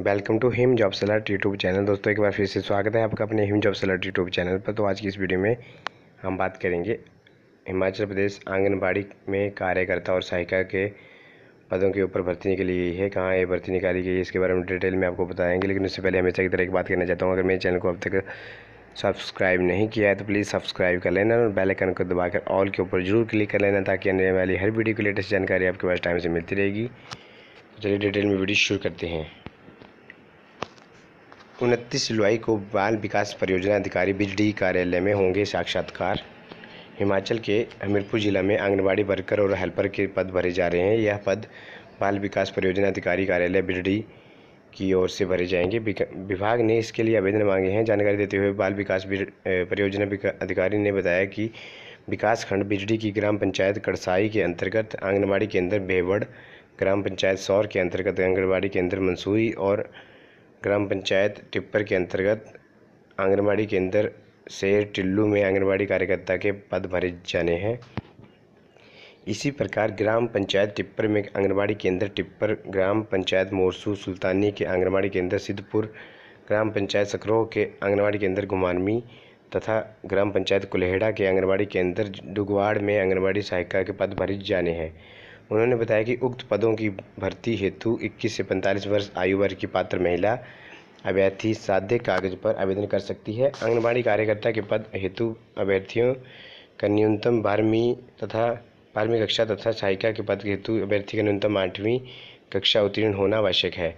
welcome to Him job alert YouTube channel दोस्तों एक बार फिर से स्वागत है आपका अपने Him job alert YouTube channel पर तो आज की इस वीडियो में हम बात करेंगे हिमाचल प्रदेश आंगनबाड़ी में कार्यकर्ता और सहायिका के पदों के ऊपर भर्ती निकली गई है कहाँ ये भर्ती निकाली गई है इसके बारे में डिटेल में आपको बताएंगे लेकिन उससे पहले हमेशा की तरह एक बात करना चाहता हूँ अगर मेरे चैनल को अब तक सब्सक्राइब नहीं किया है तो प्लीज़ सब्सक्राइब कर लेना और बेल आइकन को दबाकर ऑल के ऊपर जरूर क्लिक कर लेना ताकि आने वाली हर वीडियो की लेटेस्ट जानकारी आपके पास टाइम से मिलती रहेगी चलिए डिटेल में वीडियो शुरू करते हैं उनतीस जुलाई को बाल विकास परियोजना अधिकारी बिजडी कार्यालय में होंगे साक्षात्कार हिमाचल के हमीरपुर ज़िला में आंगनबाड़ी वर्कर और हेल्पर के पद भरे जा रहे हैं यह पद बाल विकास परियोजना अधिकारी कार्यालय बिजडी की ओर से भरे जाएंगे विभाग ने इसके लिए आवेदन मांगे हैं जानकारी देते हुए बाल विकास परियोजना अधिकारी ने बताया कि विकास खंड बिजडी की ग्राम पंचायत कड़साई के अंतर्गत आंगनबाड़ी केंद्र बेवड़ ग्राम पंचायत सौर के अंतर्गत आंगनबाड़ी केंद्र मंसूई और ग्राम पंचायत टिप्पर के अंतर्गत आंगनबाड़ी केंद्र से टिल्लू में आंगनबाड़ी कार्यकर्ता के पद भरे जाने हैं इसी प्रकार ग्राम पंचायत टिप्पर में आंगनबाड़ी केंद्र टिप्पर ग्राम पंचायत मोरसू सुल्तानी के आंगनबाड़ी केंद्र सिद्धपुर ग्राम पंचायत सकरोह के आंगनबाड़ी केंद्र घुमानवी तथा ग्राम पंचायत कुल्हेड़ा के आंगनबाड़ी केंद्र डुगवाड़ में आंगनबाड़ी सहायिका के पद भरे जाने हैं उन्होंने बताया कि उक्त पदों की भर्ती हेतु इक्कीस से पैंतालीस वर्ष आयु वर्ग की पात्र महिला अभ्यर्थी साध्य कागज पर आवेदन कर सकती है आंगनबाड़ी कार्यकर्ता के पद हेतु अभ्यर्थियों का न्यूनतम बारहवीं तथा बारहवीं कक्षा तथा सहायिका के पद हेतु अभ्यर्थी का न्यूनतम आठवीं कक्षा उत्तीर्ण होना आवश्यक है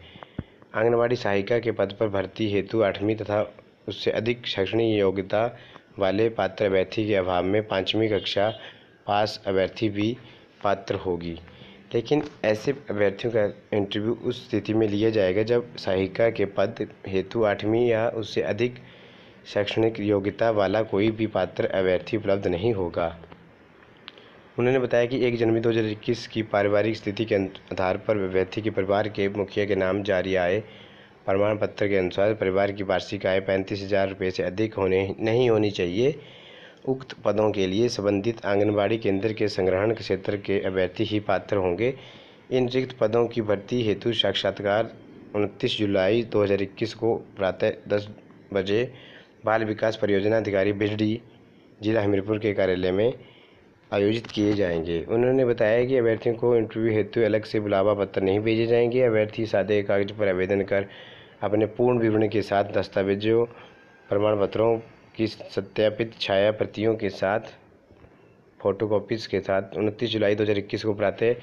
आंगनबाड़ी सहायिका के पद पर भर्ती हेतु आठवीं तथा उससे अधिक शैक्षणिक योग्यता वाले पात्र अभ्यर्थी के अभाव में पाँचवीं कक्षा पास अभ्यर्थी भी पात्र होगी लेकिन ऐसे अभ्यर्थियों का इंटरव्यू उस स्थिति में लिया जाएगा जब सहायिका के पद हेतु आठवीं या उससे अधिक शैक्षणिक योग्यता वाला कोई भी पात्र अभ्यर्थी उपलब्ध नहीं होगा उन्होंने बताया कि एक जनवरी दो की पारिवारिक स्थिति के आधार पर अभ्यर्थी के परिवार के मुखिया के नाम जारी आए प्रमाण पत्र के अनुसार परिवार की वार्षिक आय पैंतीस हज़ार रुपये से अधिक होने नहीं होनी चाहिए उक्त पदों के लिए संबंधित आंगनबाड़ी केंद्र के संग्रहण क्षेत्र के अभ्यर्थी ही पात्र होंगे इन रिक्त पदों की भर्ती हेतु साक्षात्कार उनतीस जुलाई 2021 को प्रातः दस बजे बाल विकास परियोजना अधिकारी बिजडी जिला हमीरपुर के कार्यालय में आयोजित किए जाएंगे उन्होंने बताया कि अभ्यर्थियों को इंटरव्यू हेतु अलग से बुलावा पत्र नहीं भेजे जाएंगे अभ्यर्थी सादे कागज पर आवेदन कर अपने पूर्ण विवरण के साथ दस्तावेजों प्रमाण पत्रों की सत्यापित छाया प्रतियों के साथ फोटोकॉपीज़ के साथ उनतीस जुलाई 2021 को प्रातः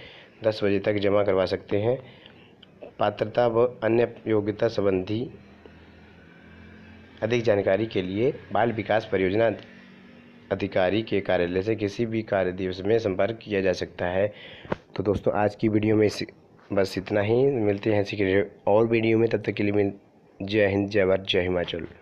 दस बजे तक जमा करवा सकते हैं पात्रता व अन्य योग्यता संबंधी अधिक जानकारी के लिए बाल विकास परियोजना अधिकारी के कार्यालय से किसी भी कार्य दिवस में संपर्क किया जा सकता है तो दोस्तों आज की वीडियो में इस बस इतना ही मिलते हैं इसी और वीडियो में तब तक के लिए जय हिंद जय भारत जय हिमाचल